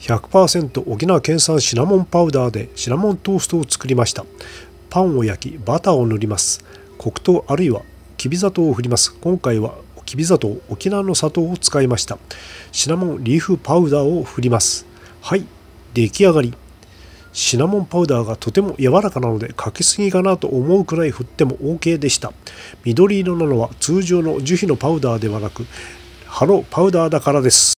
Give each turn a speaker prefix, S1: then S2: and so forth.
S1: 100%沖縄県産シナモンパウダーでシナモントーストを作りましたパンを焼きバターを塗ります黒糖あるいはきび砂糖を振ります今回はきび砂糖沖縄の砂糖を使いましたシナモンリーフパウダーを振りますはい出来上がりシナモンパウダーがとても柔らかなのでかけすぎかなと思うくらい振っても OK でした緑色なのは通常の樹皮のパウダーではなくハロパウダーだからです